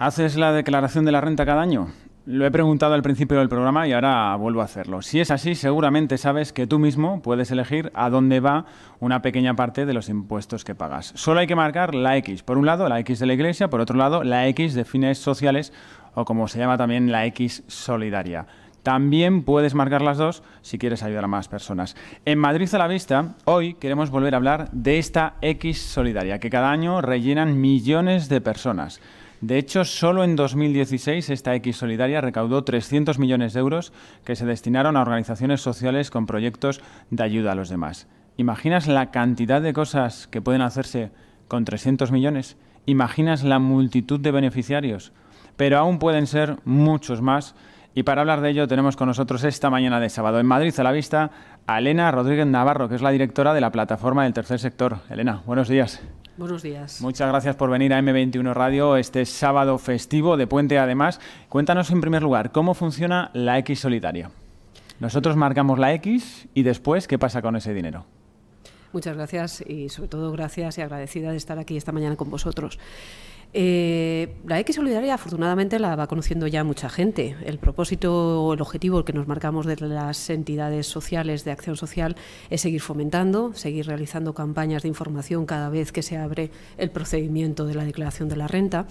¿Haces la declaración de la renta cada año? Lo he preguntado al principio del programa y ahora vuelvo a hacerlo. Si es así, seguramente sabes que tú mismo puedes elegir a dónde va una pequeña parte de los impuestos que pagas. Solo hay que marcar la X. Por un lado, la X de la Iglesia, por otro lado, la X de fines sociales o como se llama también la X solidaria. También puedes marcar las dos si quieres ayudar a más personas. En Madrid a la vista, hoy queremos volver a hablar de esta X solidaria que cada año rellenan millones de personas. De hecho, solo en 2016 esta X Solidaria recaudó 300 millones de euros que se destinaron a organizaciones sociales con proyectos de ayuda a los demás. ¿Imaginas la cantidad de cosas que pueden hacerse con 300 millones? ¿Imaginas la multitud de beneficiarios? Pero aún pueden ser muchos más. Y para hablar de ello tenemos con nosotros esta mañana de sábado en Madrid a la vista a Elena Rodríguez Navarro, que es la directora de la plataforma del tercer sector. Elena, buenos días. Buenos días. Muchas gracias por venir a M21 Radio este sábado festivo de Puente además. Cuéntanos en primer lugar, ¿cómo funciona la X Solitaria? Nosotros marcamos la X y después, ¿qué pasa con ese dinero? Muchas gracias y sobre todo gracias y agradecida de estar aquí esta mañana con vosotros. Eh, la X solidaria, afortunadamente, la va conociendo ya mucha gente. El propósito o el objetivo que nos marcamos de las entidades sociales de acción social es seguir fomentando, seguir realizando campañas de información cada vez que se abre el procedimiento de la declaración de la renta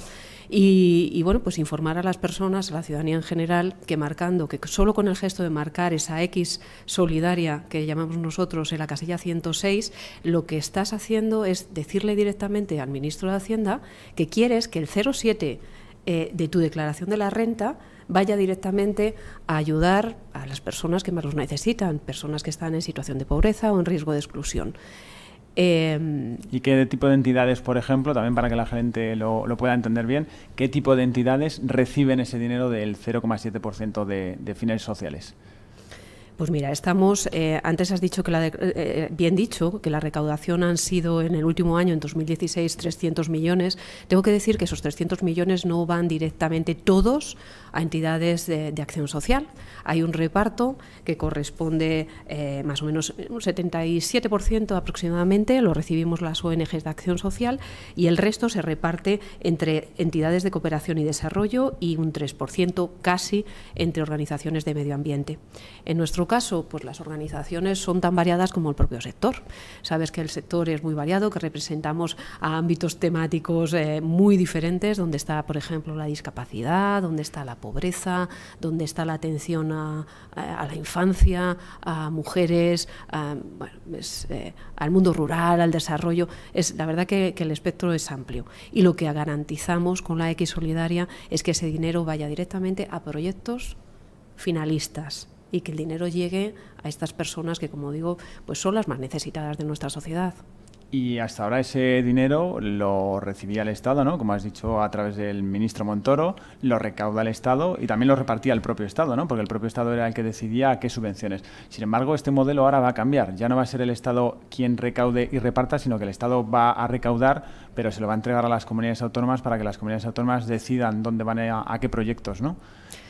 y, bueno, pues informar a las personas, a la ciudadanía en general, que marcando, que solo con el gesto de marcar esa X solidaria que llamamos nosotros en la casilla 106, lo que estás haciendo es decirle directamente al ministro de Hacienda que quieres que el 07 eh, de tu declaración de la renta vaya directamente a ayudar a las personas que más los necesitan, personas que están en situación de pobreza o en riesgo de exclusión. Em, ¿Y qué tipo de entidades, por ejemplo, también para que la gente lo, pueda entender bien, qué tipo de entidades reciben ese dinero del 0,7% de fines sociales? Pues mira, estamos, eh, antes has dicho que la eh, eh, bien dicho, que la recaudación han sido en el último año, en 2016, 300 millones. Tengo que decir que esos 300 millones no van directamente todos a entidades de, acción social. Hay un reparto que corresponde más o menos un 77% aproximadamente, lo recibimos las ONGs de acción social y el resto se reparte entre entidades de cooperación y desarrollo y un 3% casi entre organizaciones de medio ambiente. En nuestro caso, pues las organizaciones son tan variadas como el propio sector. Sabes que el sector es muy variado, que representamos a ámbitos temáticos eh, muy diferentes, donde está, por ejemplo, la discapacidad, donde está la pobreza, donde está la atención a, la infancia, a mujeres, eh, al mundo rural, al desarrollo. Es, la verdad que, que el espectro es amplio. Y lo que garantizamos con la X Solidaria es que ese dinero vaya directamente a proyectos finalistas y que el dinero llegue a estas personas que, como digo, pues son las más necesitadas de nuestra sociedad. Y hasta ahora ese dinero lo recibía el Estado, ¿no? Como has dicho, a través del ministro Montoro, lo recauda el Estado y también lo repartía el propio Estado, ¿no? Porque el propio Estado era el que decidía a qué subvenciones. Sin embargo, este modelo ahora va a cambiar. Ya no va a ser el Estado quien recaude y reparta, sino que el Estado va a recaudar, pero se lo va a entregar a las comunidades autónomas para que las comunidades autónomas decidan dónde van a, qué proyectos, ¿no?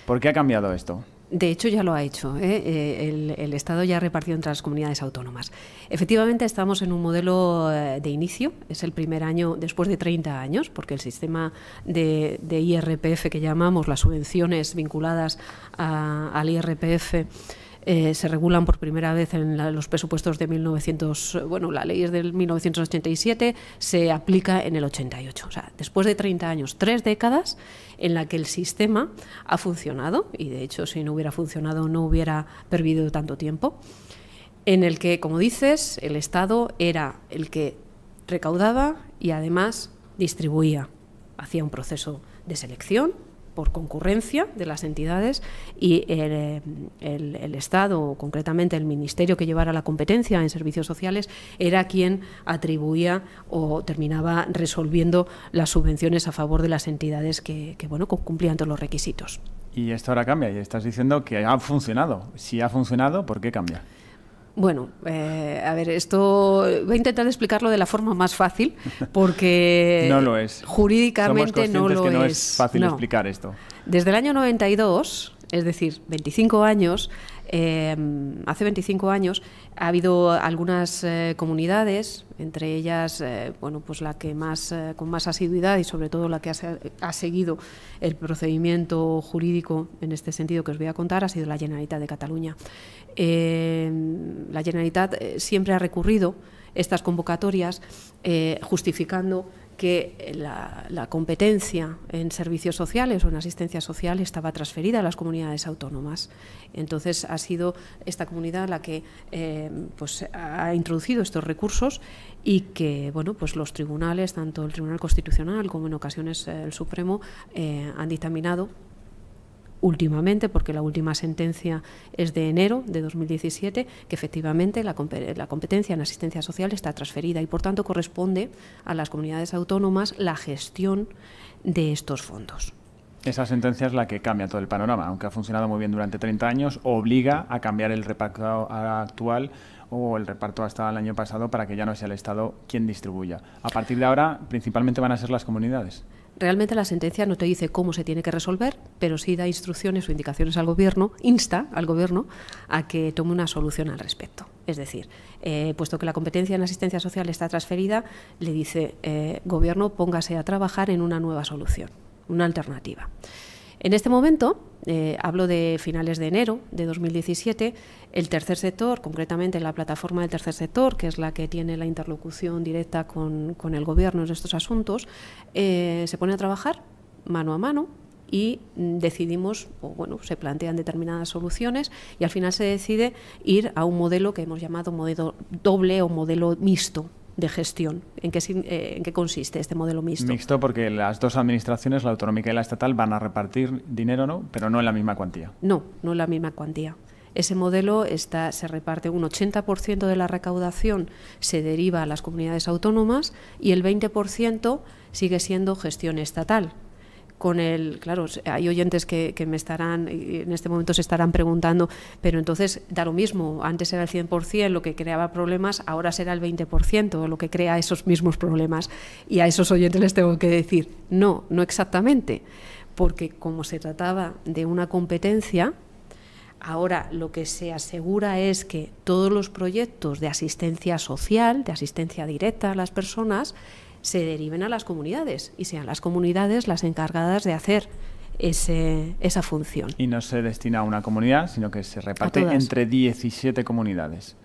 ¿Por qué ha cambiado esto? De hecho, ya lo ha hecho. ¿eh? Eh, el, Estado ya ha repartido entre las comunidades autónomas. Efectivamente, estamos en un modelo eh, de inicio. Es el primer año después de 30 años, porque el sistema de, IRPF que llamamos las subvenciones vinculadas al IRPF eh, se regulan por primera vez en los presupuestos de 1900, bueno, la ley es del 1987, se aplica en el 88. O sea, después de 30 años, tres décadas en la que el sistema ha funcionado, y de hecho si no hubiera funcionado no hubiera perdido tanto tiempo, en el que, como dices, el Estado era el que recaudaba y además distribuía, hacía un proceso de selección por concurrencia de las entidades y eh, el, Estado, o concretamente el Ministerio que llevara la competencia en servicios sociales, era quien atribuía o terminaba resolviendo las subvenciones a favor de las entidades que, bueno, cumplían todos los requisitos. Y esto ahora cambia y estás diciendo que ha funcionado. Si ha funcionado, ¿por qué cambia? Bueno, eh, a ver, esto voy a intentar explicarlo de la forma más fácil porque no lo es. jurídicamente no lo que no es. fácil explicar esto. Desde el año 92, es decir, 25 años, Em, hace 25 años ha habido algunas eh, comunidades, entre ellas, eh, bueno, pues la que más, eh, con más asiduidad y sobre todo la que ha, ha, seguido el procedimiento jurídico en este sentido que os voy a contar, ha sido la Generalitat de Cataluña. Em, la Generalitat siempre ha recurrido estas convocatorias justificando que eh, la, competencia en servicios sociales o en asistencia social estaba transferida a las comunidades autónomas. Entonces ha sido esta comunidad la que eh, pues, ha introducido estos recursos y que bueno, pues los tribunales, tanto el Tribunal Constitucional como en ocasiones eh, el Supremo, han dictaminado últimamente, porque la última sentencia es de enero de 2017, que efectivamente la, competencia en asistencia social está transferida y, por tanto, corresponde a las comunidades autónomas la gestión de estos fondos. Esa sentencia es la que cambia todo el panorama, aunque ha funcionado muy bien durante 30 años, obliga a cambiar el reparto actual o el reparto hasta el año pasado para que ya no sea el Estado quien distribuya. A partir de ahora, principalmente van a ser las comunidades. Realmente la sentencia no te dice cómo se tiene que resolver, pero sí da instrucciones o indicaciones al gobierno, insta al gobierno a que tome una solución al respecto. Es decir, eh, puesto que la competencia en asistencia social está transferida, le dice eh, gobierno póngase a trabajar en una nueva solución, una alternativa. En este momento, eh, hablo de finales de enero de 2017, el tercer sector, concretamente la plataforma del tercer sector, que es la que tiene la interlocución directa con, el Gobierno en estos asuntos, eh, se pone a trabajar mano a mano y mm, decidimos, o bueno, se plantean determinadas soluciones y al final se decide ir a un modelo que hemos llamado modelo doble o modelo mixto, de gestión. ¿En qué, eh, ¿En qué, consiste este modelo mixto? Mixto porque las dos administraciones, la autonómica y la estatal, van a repartir dinero, ¿no? Pero no en la misma cuantía. No, no en la misma cuantía. Ese modelo está, se reparte un 80% de la recaudación se deriva a las comunidades autónomas y el 20% sigue siendo gestión estatal, con el, claro, hay oyentes que, me estarán, en este momento se estarán preguntando, pero entonces da lo mismo, antes era el 100% lo que creaba problemas, ahora será el 20% lo que crea esos mismos problemas. Y a esos oyentes les tengo que decir, no, no exactamente, porque como se trataba de una competencia, Ahora lo que se asegura es que todos los proyectos de asistencia social, de asistencia directa a las personas, se deriven a las comunidades y sean las comunidades las encargadas de hacer ese, esa función. Y no se destina a una comunidad, sino que se reparte entre 17 comunidades.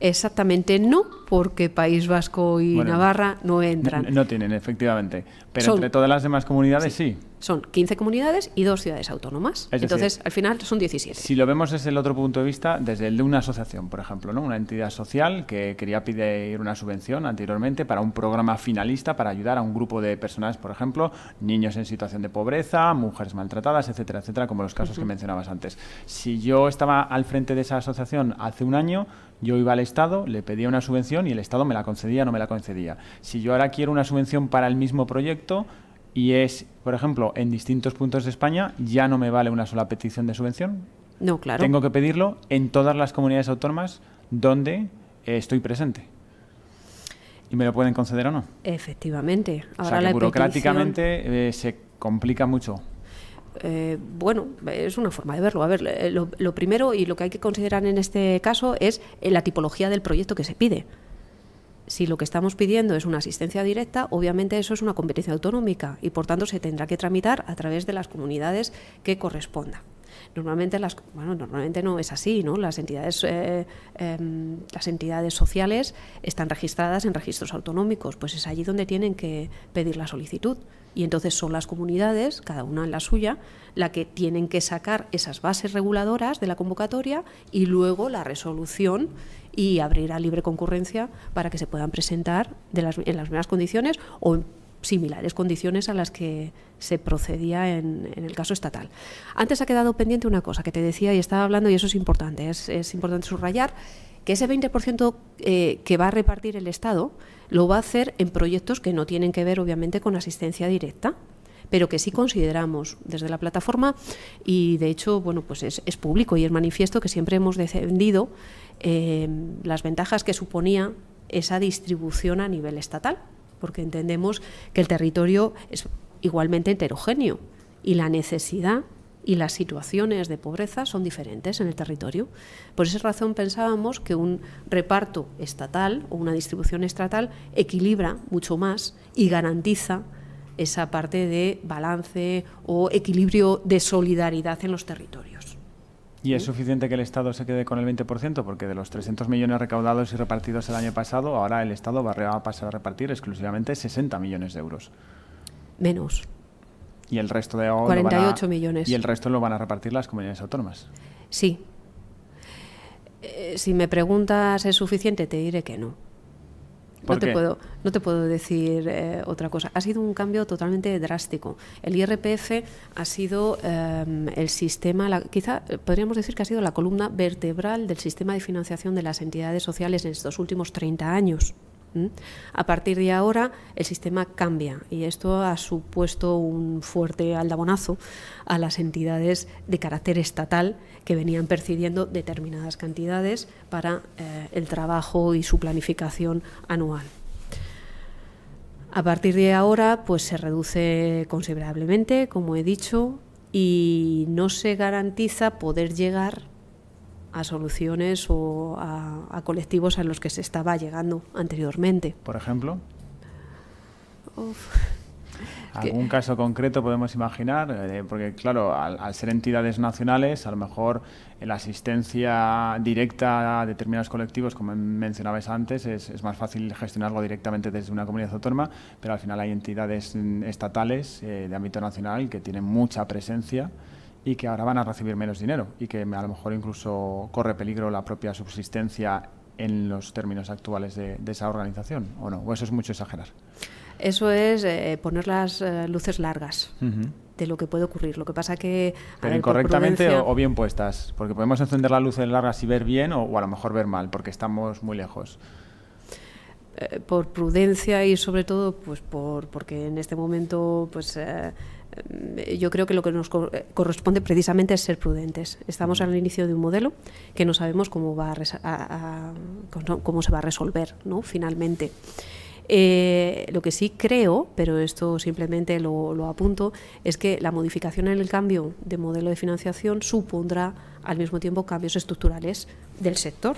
Exactamente no, porque País Vasco y Navarra no entran. No, tienen, efectivamente. Pero entre todas las demás comunidades sí, Son 15 comunidades y dos ciudades autónomas. Entonces, al final son 17. Si lo vemos desde el otro punto de vista, desde el de una asociación, por ejemplo, ¿no? una entidad social que quería pedir una subvención anteriormente para un programa finalista para ayudar a un grupo de personas, por ejemplo, niños en situación de pobreza, mujeres maltratadas, etcétera, etcétera, como los casos que mencionabas antes. Si yo estaba al frente de esa asociación hace un año, yo iba al Estado, le pedía una subvención y el Estado me la concedía o no me la concedía. Si yo ahora quiero una subvención para el mismo proyecto y es, por ejemplo, en distintos puntos de España, ya no me vale una sola petición de subvención. No, claro. Tengo que pedirlo en todas las comunidades autónomas donde eh, estoy presente. ¿Y me lo pueden conceder o no? Efectivamente. Ahora burocráticamente eh, se complica mucho eh, bueno, es una forma de verlo. A ver, eh, lo, primero y lo que hay que considerar en este caso es eh, la tipología del proyecto que se pide. Si lo que estamos pidiendo es una asistencia directa, obviamente eso es una competencia autonómica y por tanto se tendrá que tramitar a través de las comunidades que corresponda. Normalmente las bueno, normalmente no es así, ¿no? Las entidades em, las entidades sociales están registradas en registros autonómicos, pues es allí donde tienen que pedir la solicitud. Y entonces son las comunidades, cada una en la suya, la que tienen que sacar esas bases reguladoras de la convocatoria y luego la resolución y abrir a libre concurrencia para que se puedan presentar en las mismas condiciones o en similares condiciones a las que se procedía en, el caso estatal. Antes ha quedado pendiente una cosa que te decía y estaba hablando y eso es importante, es, es importante subrayar que ese 20% eh, que va a repartir el Estado lo va a hacer en proyectos que no tienen que ver, obviamente, con asistencia directa pero que sí consideramos desde la plataforma y de hecho bueno pues es, público y es manifiesto que siempre hemos defendido eh, las ventajas que suponía esa distribución a nivel estatal porque entendemos que el territorio es igualmente heterogéneo y la necesidad y las situaciones de pobreza son diferentes en el territorio. Por esa razón pensábamos que un reparto estatal o una distribución estatal equilibra mucho más y garantiza esa parte de balance o equilibrio de solidaridad en los territorios. ¿Y es ¿Mm? suficiente que el Estado se quede con el 20%? Porque de los 300 millones recaudados y repartidos el año pasado, ahora el Estado va a pasar a repartir exclusivamente 60 millones de euros. Menos y el resto de 48 millones. Y el resto lo van a repartir las comunidades autónomas. Sí. Eh, si me preguntas es suficiente, te diré que no. no te puedo no te puedo decir eh, otra cosa. Ha sido un cambio totalmente drástico. El IRPF ha sido eh, el sistema, quizá podríamos decir que ha sido la columna vertebral del sistema de financiación de las entidades sociales en estos últimos 30 años. A partir de ahora el sistema cambia y esto ha supuesto un fuerte aldabonazo a las entidades de carácter estatal que venían percibiendo determinadas cantidades para eh, el trabajo y su planificación anual. A partir de ahora pues se reduce considerablemente, como he dicho, y no se garantiza poder llegar a soluciones o a, colectivos a los que se estaba llegando anteriormente. Por ejemplo. ¿Algún caso concreto podemos imaginar? Eh, porque, claro, al, ser entidades nacionales, a lo mejor la asistencia directa a determinados colectivos, como mencionabais antes, es, más fácil gestionarlo directamente desde una comunidad autónoma, pero al final hay entidades mm, estatales eh, de ámbito nacional que tienen mucha presencia y que ahora van a recibir menos dinero y que a lo mejor incluso corre peligro la propia subsistencia en los términos actuales de, esa organización, ¿o no? ¿O eso es mucho exagerar? Eso es eh, poner las eh, luces largas. de lo que puede ocurrir. Lo que pasa que... Pero incorrectamente o, bien puestas, porque podemos encender las luces largas y ver bien o, a lo mejor ver mal, porque estamos muy lejos eh, por prudencia y sobre todo pues por porque en este momento pues eh, yo creo que lo que nos eh, corresponde precisamente es ser prudentes. Estamos al inicio de un modelo que no sabemos cómo, va cómo se va a resolver ¿no? finalmente. Eh, lo que sí creo, pero esto simplemente lo, lo, apunto, es que la modificación en el cambio de modelo de financiación supondrá al mismo tiempo cambios estructurales del sector.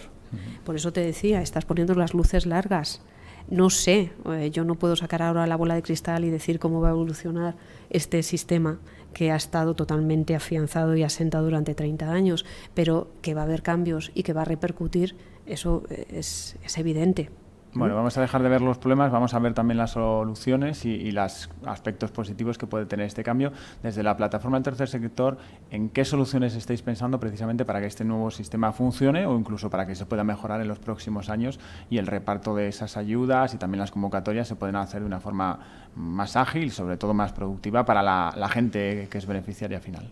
Por eso te decía, estás poniendo las luces largas no sé, eh, yo no puedo sacar ahora la bola de cristal y decir cómo va a evolucionar este sistema que ha estado totalmente afianzado y asentado durante 30 años, pero que va a haber cambios y que va a repercutir, eso es, es evidente. Bueno, vamos a dejar de ver los problemas, vamos a ver también las soluciones y, los aspectos positivos que puede tener este cambio. Desde la plataforma del tercer sector, ¿en qué soluciones estáis pensando precisamente para que este nuevo sistema funcione o incluso para que se pueda mejorar en los próximos años y el reparto de esas ayudas y también las convocatorias se pueden hacer de una forma más ágil y sobre todo más productiva para la, gente que es beneficiaria final?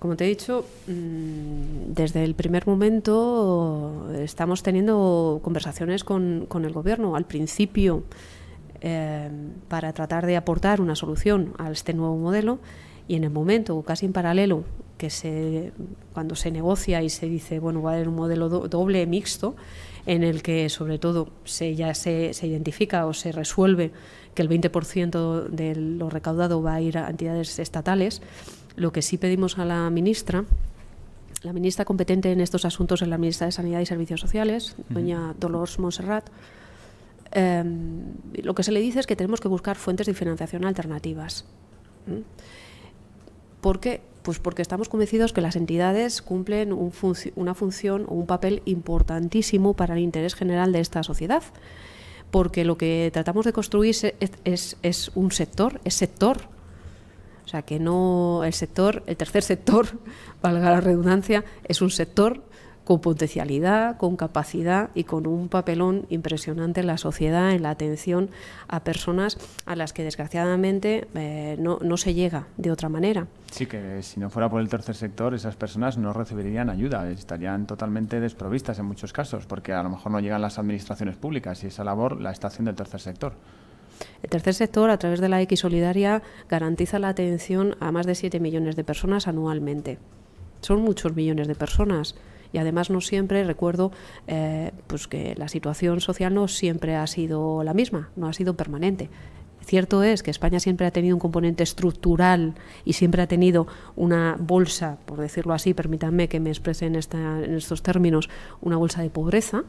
Como te he dicho, mm, desde el primer momento estamos teniendo conversaciones con, el Gobierno. Al principio, eh, para tratar de aportar una solución a este nuevo modelo, y en el momento, casi en paralelo, que se, cuando se negocia y se dice, bueno, va a haber un modelo doble mixto, en el que sobre todo se, ya se, se identifica o se resuelve que el 20% de lo recaudado va a ir a entidades estatales, lo que sí pedimos a la ministra, la ministra competente en estos asuntos es la ministra de Sanidad y Servicios Sociales, doña Dolores Monserrat, em, lo que se le dice es que tenemos que buscar fuentes de financiación alternativas. ¿Mm? ¿Por qué? Pues porque estamos convencidos que las entidades cumplen una función o un papel importantísimo para el interés general de esta sociedad. Porque lo que tratamos de construir es un sector, es sector o sea, que no el sector, el tercer sector, valga la redundancia, es un sector con potencialidad, con capacidad y con un papelón impresionante en la sociedad, en la atención a personas a las que desgraciadamente eh, no, no, se llega de otra manera. Sí, que si no fuera por el tercer sector, esas personas no recibirían ayuda, estarían totalmente desprovistas en muchos casos, porque a lo mejor no llegan las administraciones públicas y esa labor la está haciendo el tercer sector. El tercer sector, a través de la X Solidaria, garantiza la atención a más de 7 millones de personas anualmente. Son muchos millones de personas y además no siempre recuerdo eh, pues que la situación social no siempre ha sido la misma, no ha sido permanente. Cierto es que España siempre ha tenido un componente estructural y siempre ha tenido una bolsa, por decirlo así, permítanme que me exprese en, estos términos, una bolsa de pobreza,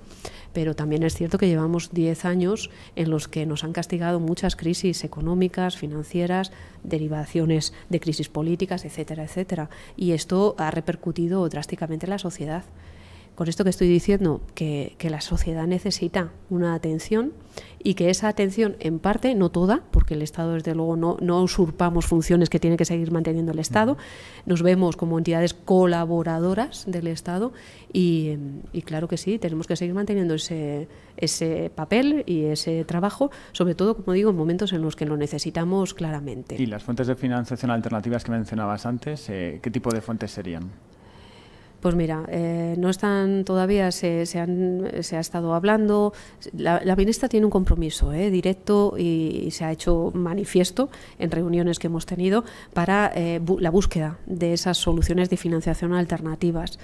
pero también es cierto que llevamos 10 años en los que nos han castigado muchas crisis económicas, financieras, derivaciones de crisis políticas, etcétera, etcétera. Y esto ha repercutido drásticamente en la sociedad por esto que estoy diciendo, que, la sociedad necesita una atención y que esa atención, en parte, no toda, porque el Estado, desde luego, no, usurpamos funciones que tiene que seguir manteniendo el mm. Estado, nos vemos como entidades colaboradoras del Estado y, claro que sí, tenemos que seguir manteniendo ese, papel y ese trabajo, sobre todo, como digo, en momentos en los que lo necesitamos claramente. ¿Y las fuentes de financiación alternativas que mencionabas antes, eh, qué tipo de fuentes serían? Pues mira, eh, no están todavía, se, han, se ha estado hablando. La, la ministra tiene un compromiso eh, directo y, se ha hecho manifiesto en reuniones que hemos tenido para eh, la búsqueda de esas soluciones de financiación alternativas.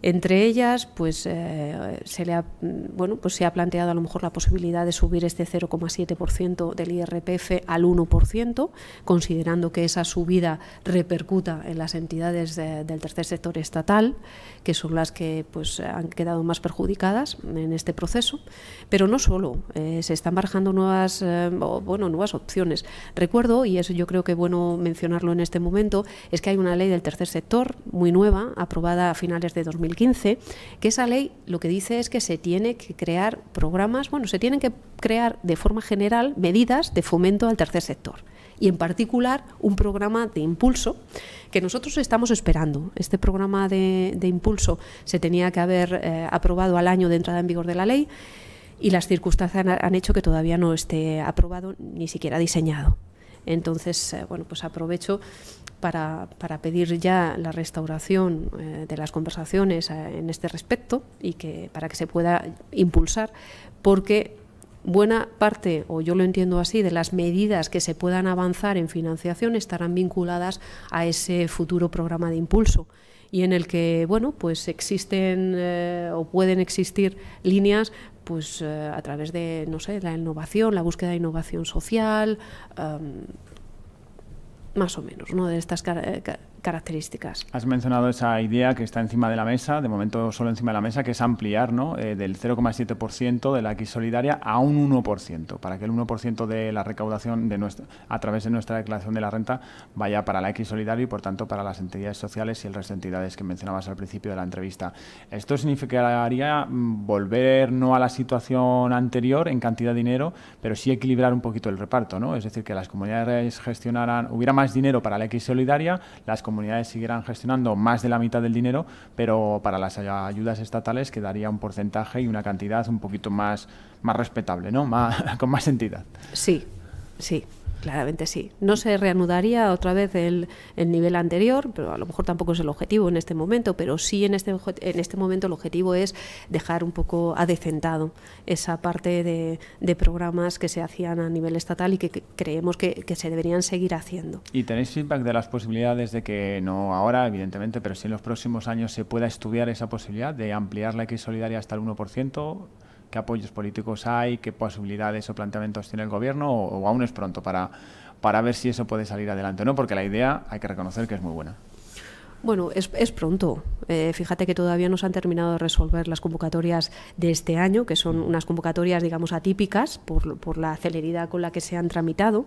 Entre ellas, pues, eh, se, le ha, bueno, pues se ha planteado a lo mejor la posibilidad de subir este 0,7% del IRPF al 1%, considerando que esa subida repercuta en las entidades del tercer sector estatal, que son las que pues, han quedado más perjudicadas en este proceso. Pero no solo, eh, se están barajando nuevas, eh, bueno, nuevas opciones. Recuerdo, y eso yo creo que es bueno mencionarlo en este momento, es que hay una ley del tercer sector muy nueva, aprobada a finales de 2020 que esa ley lo que dice es que se tiene que crear programas, bueno, se tienen que crear de forma general medidas de fomento al tercer sector y en particular un programa de impulso que nosotros estamos esperando. Este programa de, impulso se tenía que haber eh, aprobado al año de entrada en vigor de la ley y las circunstancias han, hecho que todavía no esté aprobado ni siquiera diseñado. Entonces, eh, bueno, pues aprovecho para, pedir ya la restauración eh, de las conversaciones eh, en este respecto y que para que se pueda impulsar, porque buena parte, o yo lo entiendo así, de las medidas que se puedan avanzar en financiación estarán vinculadas a ese futuro programa de impulso y en el que bueno pues existen eh, o pueden existir líneas pues a través de no sé la innovación la búsqueda de innovación social más o menos, ¿no? de estas car eh, Has mencionado esa idea que está encima de la mesa, de momento solo encima de la mesa, que es ampliar ¿no? Eh, del 0,7% de la X solidaria a un 1%, para que el 1% de la recaudación de nuestra, a través de nuestra declaración de la renta vaya para la X solidaria y por tanto para las entidades sociales y el resto entidades que mencionabas al principio de la entrevista. Esto significaría volver no a la situación anterior en cantidad de dinero, pero sí equilibrar un poquito el reparto, ¿no? Es decir, que las comunidades gestionaran, hubiera más dinero para la X solidaria, las comunidades comunidades siguieran gestionando más de la mitad del dinero, pero para las ayudas estatales quedaría un porcentaje y una cantidad un poquito más, más respetable, ¿no? Más, con más entidad. Sí, sí. Claramente sí. No se reanudaría otra vez el, el, nivel anterior, pero a lo mejor tampoco es el objetivo en este momento, pero sí en este, en este momento el objetivo es dejar un poco adecentado esa parte de, programas que se hacían a nivel estatal y que, creemos que, se deberían seguir haciendo. ¿Y tenéis feedback de las posibilidades de que, no ahora, evidentemente, pero si en los próximos años se pueda estudiar esa posibilidad de ampliar la X solidaria hasta el 1%? qué apoyos políticos hay, qué posibilidades o planteamientos tiene el gobierno o, aún es pronto para, para ver si eso puede salir adelante o no, porque la idea hay que reconocer que es muy buena. Bueno, es, pronto. Eh, fíjate que todavía no se han terminado de resolver las convocatorias de este año, que son unas convocatorias, digamos, atípicas por, por la celeridad con la que se han tramitado.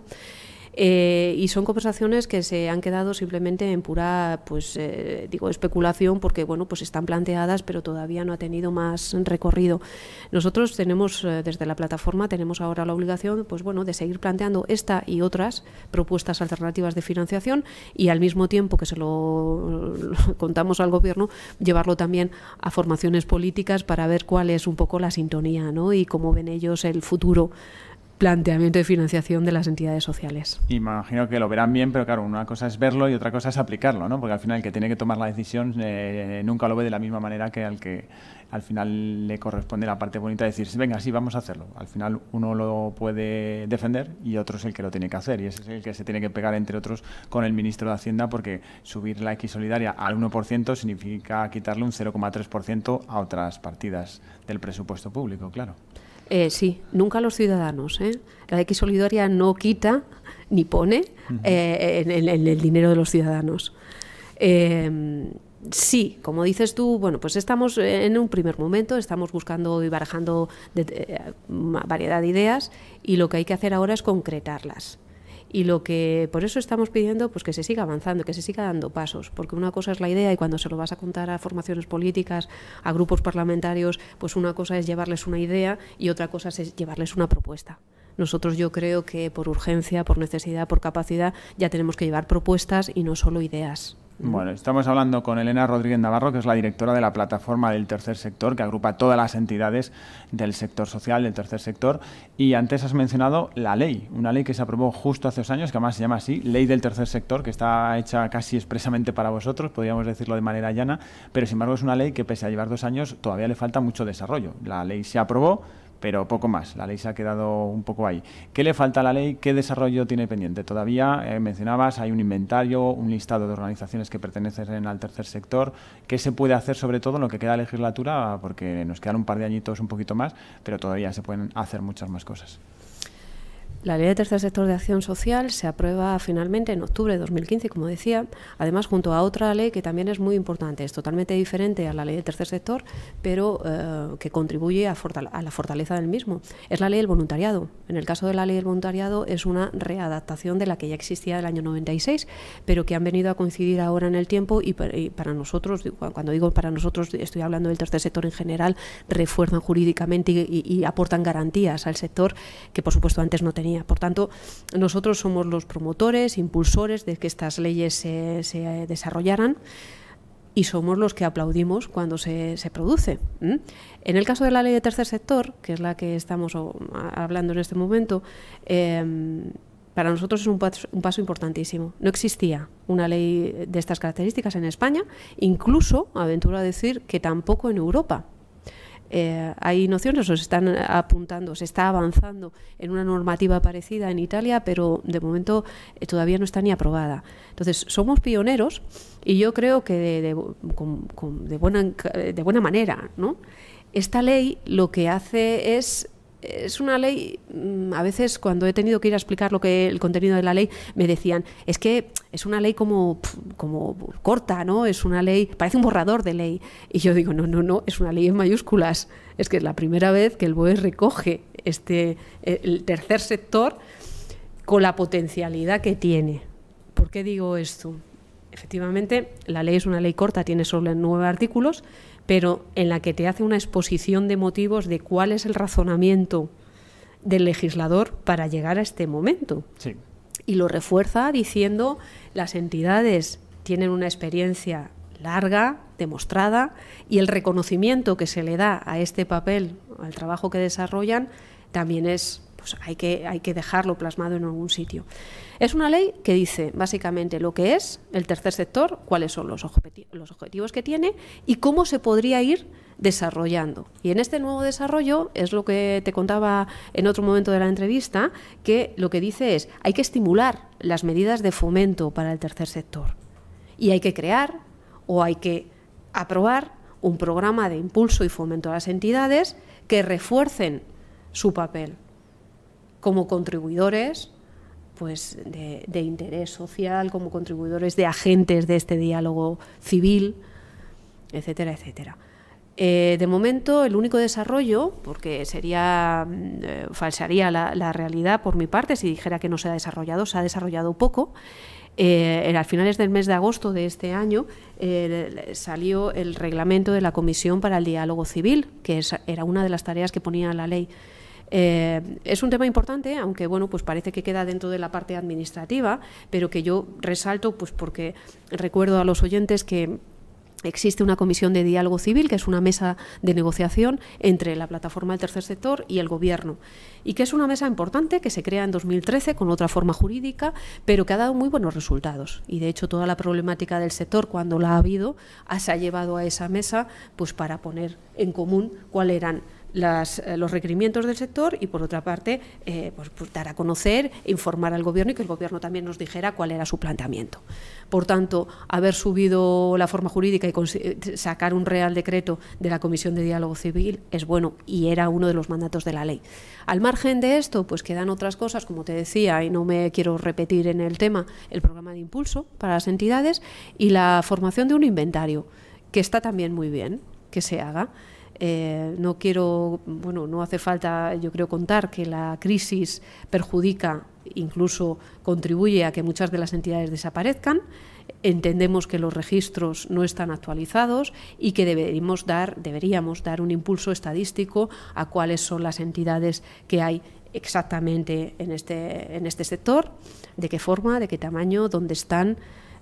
Eh, y son conversaciones que se han quedado simplemente en pura, pues eh, digo, especulación, porque bueno, pues están planteadas, pero todavía no ha tenido más recorrido. Nosotros tenemos, eh, desde la plataforma, tenemos ahora la obligación, pues bueno, de seguir planteando esta y otras propuestas alternativas de financiación y al mismo tiempo que se lo, contamos al gobierno, llevarlo también a formaciones políticas para ver cuál es un poco la sintonía, Y cómo ven ellos el futuro planteamiento de financiación de las entidades sociales. Imagino que lo verán bien, pero claro, una cosa es verlo y otra cosa es aplicarlo, ¿no? Porque al final el que tiene que tomar la decisión eh, nunca lo ve de la misma manera que al que al final le corresponde la parte bonita de decir, venga, sí, vamos a hacerlo. Al final uno lo puede defender y otro es el que lo tiene que hacer. Y ese es el que se tiene que pegar, entre otros, con el ministro de Hacienda, porque subir la X solidaria al 1% significa quitarle un 0,3% a otras partidas del presupuesto público, claro. Eh, sí, nunca los ciudadanos. ¿eh? La X solidaria no quita ni pone eh, en, el dinero de los ciudadanos. Em, sí, como dices tú, bueno, pues estamos en un primer momento, estamos buscando y barajando variedad de ideas y lo que hay que hacer ahora es concretarlas. Y lo que por eso estamos pidiendo pues que se siga avanzando, que se siga dando pasos, porque una cosa es la idea y cuando se lo vas a contar a formaciones políticas, a grupos parlamentarios, pues una cosa es llevarles una idea y otra cosa es llevarles una propuesta. Nosotros yo creo que por urgencia, por necesidad, por capacidad, ya tenemos que llevar propuestas y no solo ideas. Bueno, estamos hablando con Elena Rodríguez Navarro, que es la directora de la plataforma del tercer sector, que agrupa todas las entidades del sector social, del tercer sector. Y antes has mencionado la ley, una ley que se aprobó justo hace dos años, que además se llama así, Ley del Tercer Sector, que está hecha casi expresamente para vosotros, podríamos decirlo de manera llana, pero sin embargo es una ley que pese a llevar dos años todavía le falta mucho desarrollo. La ley se aprobó, pero poco más. La ley se ha quedado un poco ahí. ¿Qué le falta a la ley? ¿Qué desarrollo tiene pendiente? Todavía eh, mencionabas, hay un inventario, un listado de organizaciones que pertenecen al tercer sector. ¿Qué se puede hacer sobre todo en lo que queda legislatura? Porque nos quedan un par de añitos un poquito más, pero todavía se pueden hacer muchas más cosas. La Ley de Tercer Sector de Acción Social se aprueba finalmente en octubre de 2015, como decía, además junto a otra ley que también es muy importante, es totalmente diferente a la Ley de Tercer Sector, pero eh, que contribuye a, la fortaleza del mismo. Es la Ley del Voluntariado. En el caso de la Ley del Voluntariado es una readaptación de la que ya existía del año 96, pero que han venido a coincidir ahora en el tiempo y, para, nosotros, cuando digo para nosotros estoy hablando del tercer sector en general, refuerzan jurídicamente y, y aportan garantías al sector que por supuesto antes no tenía por tanto, nosotros somos los promotores, impulsores de que estas leyes se, desarrollaran y somos los que aplaudimos cuando se, produce. En el caso de la ley de tercer sector, que es la que estamos oh, hablando en este momento, em, para nosotros es un paso, un paso, importantísimo. No existía una ley de estas características en España, incluso, aventuro a decir, que tampoco en Europa. Eh, hay nociones se están apuntando, se está avanzando en una normativa parecida en Italia, pero de momento eh, todavía no está ni aprobada. Entonces, somos pioneros y yo creo que de, de buena, eh, de buena manera, ¿no? Esta ley lo que hace es es una ley, mm, a veces cuando he tenido que ir a explicar lo que el contenido de la ley, me decían, es que es una ley como, como corta, ¿no? Es una ley, parece un borrador de ley. Y yo digo, no, no, no, es una ley en mayúsculas. Es que es la primera vez que el BOE recoge este, eh, el tercer sector con la potencialidad que tiene. ¿Por qué digo esto? Efectivamente, la ley es una ley corta, tiene solo nueve artículos, pero en la que te hace una exposición de motivos de cuál es el razonamiento del legislador para llegar a este momento. Y lo refuerza diciendo las entidades tienen una experiencia larga, demostrada, y el reconocimiento que se le da a este papel, al trabajo que desarrollan, también es pues hay que, dejarlo plasmado en algún sitio. Es una ley que dice básicamente lo que es el tercer sector, cuáles son los, los objetivos que tiene y cómo se podría ir desarrollando. Y en este nuevo desarrollo es lo que te contaba en otro momento de la entrevista, que lo que dice es hay que estimular las medidas de fomento para el tercer sector y hay que crear o hay que aprobar un programa de impulso y fomento a las entidades que refuercen su papel como contribuidores pues de, interés social, como contribuidores de agentes de este diálogo civil, etcétera, etcétera. Eh, de momento, el único desarrollo, porque sería mm, eh, falsaría la, realidad por mi parte si dijera que no se ha desarrollado, se ha desarrollado poco. Eh, a finales del mes de agosto de este año salió el reglamento de la Comisión para el Diálogo Civil, que era una de las tareas que ponía la ley eh, es un tema importante, aunque bueno, pues parece que queda dentro de la parte administrativa, pero que yo resalto pues porque recuerdo a los oyentes que Existe una comisión de diálogo civil, que es una mesa de negociación entre la plataforma del tercer sector y el Gobierno, y que es una mesa importante que se crea en 2013 con otra forma jurídica, pero que ha dado muy buenos resultados. Y de hecho toda la problemática del sector, cuando la ha habido, se ha llevado a esa mesa pues, para poner en común cuáles eran eh, los requerimientos del sector y, por otra parte, eh, pues, pues, dar a conocer, informar al Gobierno y que el Gobierno también nos dijera cuál era su planteamiento. Por tanto, haber subido la forma jurídica y eh, sacar un real decreto de la Comisión de Diálogo Civil es bueno y era uno de los mandatos de la ley. Al margen de esto, pues quedan otras cosas, como te decía, y no me quiero repetir en el tema, el programa de impulso para las entidades y la formación de un inventario, que está también muy bien que se haga. Eh, no quiero, bueno, no hace falta, yo creo, contar que la crisis perjudica, incluso contribuye a que muchas de las entidades desaparezcan. Entendemos que los registros no están actualizados y que deberíamos dar, deberíamos dar un impulso estadístico a cuáles son las entidades que hay exactamente en este, en este sector, de qué forma, de qué tamaño, dónde están.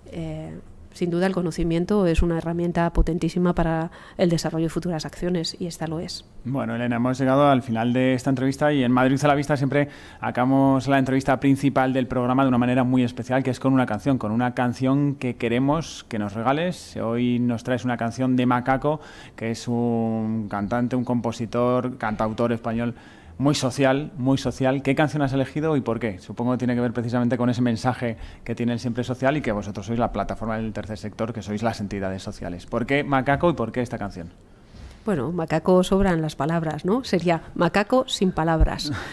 Eh, sin duda el conocimiento es una herramienta potentísima para el desarrollo de futuras acciones y esta lo es. Bueno, Elena, hemos llegado al final de esta entrevista y en Madrid a la Vista siempre acabamos la entrevista principal del programa de una manera muy especial, que es con una canción, con una canción que queremos que nos regales. Hoy nos traes una canción de Macaco, que es un cantante, un compositor, cantautor español muy social, muy social. ¿Qué canción has elegido y por qué? Supongo que tiene que ver precisamente con ese mensaje que tienen siempre social y que vosotros sois la plataforma del tercer sector, que sois las entidades sociales. ¿Por qué Macaco y por qué esta canción? Bueno, macaco sobran las palabras, ¿no? Sería macaco sin palabras.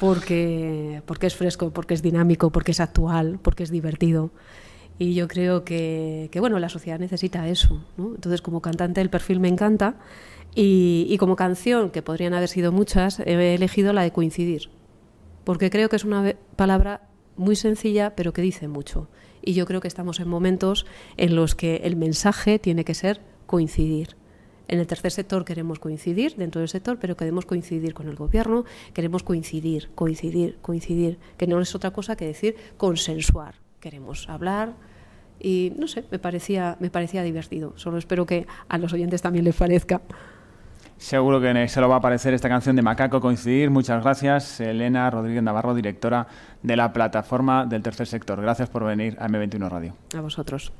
Porque, porque es fresco, porque es dinámico, porque es actual, porque es divertido. Y yo creo que, bueno, la sociedad necesita eso. Entonces, como cantante, el perfil me encanta. y, como canción, que podrían haber sido muchas, he elegido la de coincidir. Porque creo que es una palabra muy sencilla, pero que dice mucho. Y yo creo que estamos en momentos en los que el mensaje tiene que ser coincidir. En el tercer sector queremos coincidir dentro del sector, pero queremos coincidir con el gobierno, queremos coincidir, coincidir, coincidir, que no es otra cosa que decir consensuar queremos hablar y no sé, me parecía, me parecía divertido. Solo espero que a los oyentes también les parezca. Seguro que se lo va a parecer esta canción de Macaco coincidir. Muchas gracias, Elena Rodríguez Navarro, directora de la plataforma del tercer sector. Gracias por venir a M21 Radio. A vosotros.